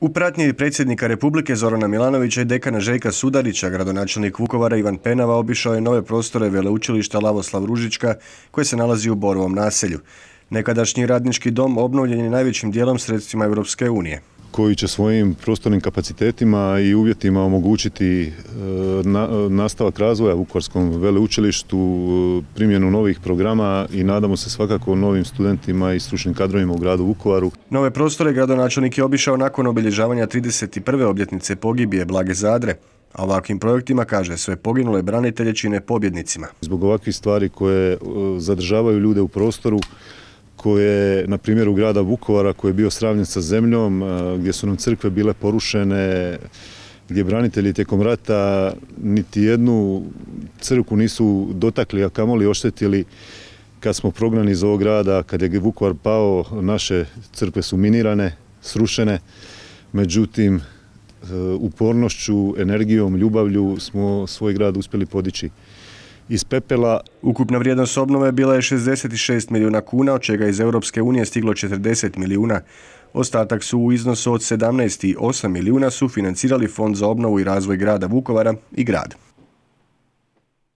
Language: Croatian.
U pratnji predsjednika Republike Zorana Milanovića i dekana Željka Sudarića, gradonačelnik Vukovara Ivan Penava obišao je nove prostore veleučilišta Lavoslav Ružička koje se nalazi u Borovom naselju. Nekadašnji radnički dom obnovljen je najvećim dijelom sredstvima Europske unije koji će svojim prostornim kapacitetima i uvjetima omogućiti e, nastavak razvoja Vukovarskom veleučilištu, e, primjenu novih programa i nadamo se svakako novim studentima i stručnim kadrovima u gradu Vukovaru. Nove prostore gradonačelnik je obišao nakon obilježavanja 31. obljetnice pogibije Blage Zadre. A ovakvim projektima, kaže, sve poginule branitelje čine pobjednicima. Zbog ovakvih stvari koje e, zadržavaju ljude u prostoru, koje, na primjeru grada Vukovara koji je bio sravljen sa zemljom, gdje su nam crkve bile porušene, gdje branitelji tijekom rata niti jednu crkvu nisu dotakli, a kamoli oštetili kad smo prognani iz ovog grada, kad je Vukovar pao, naše crkve su minirane, srušene, međutim e, upornošću, energijom, ljubavlju smo svoj grad uspjeli podići iz pepela. Ukupna vrijednost obnove bila je 66 milijuna kuna, od čega iz Europske unije stiglo 40 milijuna. Ostatak su u iznosu od 17,8 milijuna su financirali Fond za obnovu i razvoj grada Vukovara i grad.